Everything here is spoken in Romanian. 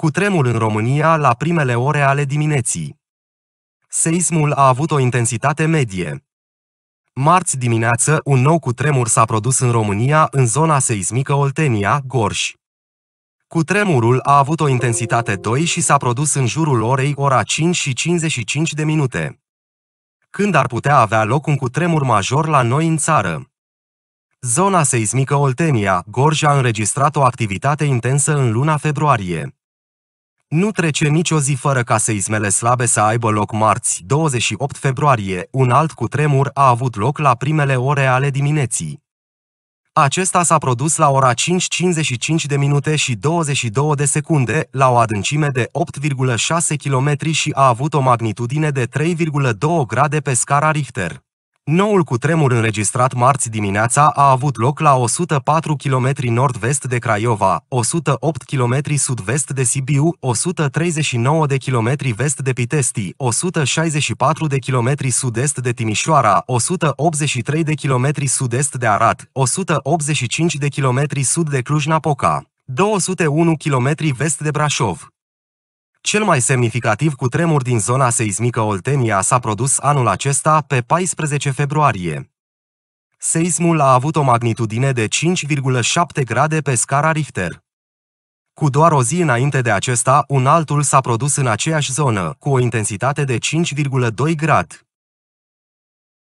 cu tremul în România la primele ore ale dimineții. Seismul a avut o intensitate medie. Marți dimineață, un nou cutremur s-a produs în România, în zona seismică Oltenia, Gorj. Cutremurul a avut o intensitate 2 și s-a produs în jurul orei ora 5 și 55 de minute. Când ar putea avea loc un cutremur major la noi în țară? Zona seismică Oltenia, Gorj a înregistrat o activitate intensă în luna februarie. Nu trece nicio zi fără ca seismele slabe să aibă loc marți, 28 februarie, un alt cutremur a avut loc la primele ore ale dimineții. Acesta s-a produs la ora 5.55 de minute și 22 de secunde, la o adâncime de 8,6 km și a avut o magnitudine de 3,2 grade pe scara Richter. Noul cutremur înregistrat marți dimineața a avut loc la 104 km nord-vest de Craiova, 108 km sud-vest de Sibiu, 139 de km vest de Pitești, 164 de km sud-est de Timișoara, 183 de km sud-est de Arad, 185 de km sud de Cluj-Napoca, 201 km vest de Brașov. Cel mai semnificativ cu tremur din zona seismică Oltenia s-a produs anul acesta pe 14 februarie. Seismul a avut o magnitudine de 5,7 grade pe scara Richter. Cu doar o zi înainte de acesta, un altul s-a produs în aceeași zonă, cu o intensitate de 5,2 grade.